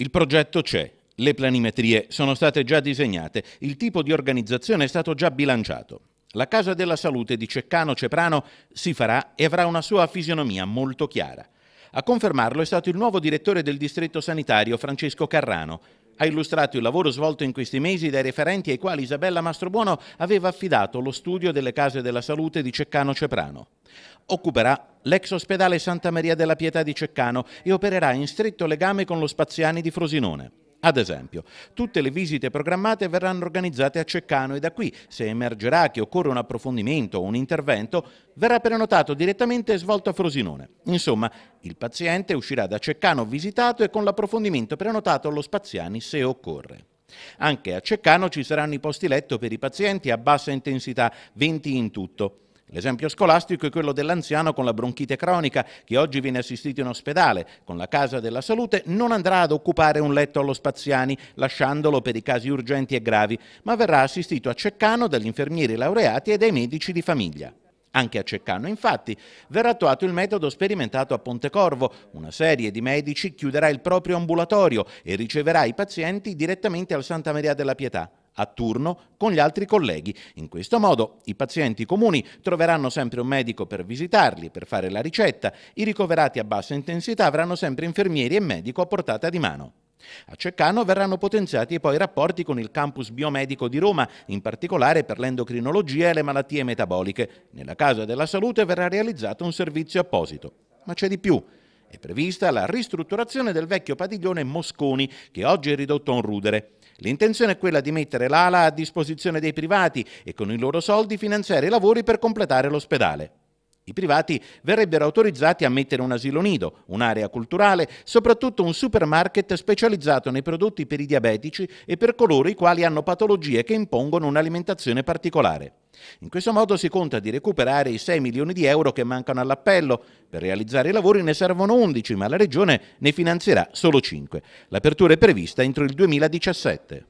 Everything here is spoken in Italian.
Il progetto c'è, le planimetrie sono state già disegnate, il tipo di organizzazione è stato già bilanciato. La Casa della Salute di Ceccano Ceprano si farà e avrà una sua fisionomia molto chiara. A confermarlo è stato il nuovo direttore del distretto sanitario Francesco Carrano, ha illustrato il lavoro svolto in questi mesi dai referenti ai quali Isabella Mastrobuono aveva affidato lo studio delle case della salute di Ceccano Ceprano. Occuperà l'ex ospedale Santa Maria della Pietà di Ceccano e opererà in stretto legame con lo Spaziani di Frosinone. Ad esempio, tutte le visite programmate verranno organizzate a Ceccano e da qui, se emergerà che occorre un approfondimento o un intervento, verrà prenotato direttamente e svolto a Frosinone. Insomma, il paziente uscirà da Ceccano visitato e con l'approfondimento prenotato allo Spaziani se occorre. Anche a Ceccano ci saranno i posti letto per i pazienti a bassa intensità, 20 in tutto. L'esempio scolastico è quello dell'anziano con la bronchite cronica che oggi viene assistito in ospedale. Con la Casa della Salute non andrà ad occupare un letto allo Spaziani, lasciandolo per i casi urgenti e gravi, ma verrà assistito a Ceccano dagli infermieri laureati e dai medici di famiglia. Anche a Ceccano, infatti, verrà attuato il metodo sperimentato a Pontecorvo. Una serie di medici chiuderà il proprio ambulatorio e riceverà i pazienti direttamente al Santa Maria della Pietà a turno con gli altri colleghi. In questo modo i pazienti comuni troveranno sempre un medico per visitarli, per fare la ricetta, i ricoverati a bassa intensità avranno sempre infermieri e medico a portata di mano. A Ceccano verranno potenziati poi i rapporti con il campus biomedico di Roma, in particolare per l'endocrinologia e le malattie metaboliche. Nella Casa della Salute verrà realizzato un servizio apposito. Ma c'è di più. È prevista la ristrutturazione del vecchio padiglione Mosconi, che oggi è ridotto a un rudere. L'intenzione è quella di mettere l'ala a disposizione dei privati e con i loro soldi finanziare i lavori per completare l'ospedale. I privati verrebbero autorizzati a mettere un asilo nido, un'area culturale, soprattutto un supermarket specializzato nei prodotti per i diabetici e per coloro i quali hanno patologie che impongono un'alimentazione particolare. In questo modo si conta di recuperare i 6 milioni di euro che mancano all'appello. Per realizzare i lavori ne servono 11, ma la Regione ne finanzierà solo 5. L'apertura è prevista entro il 2017.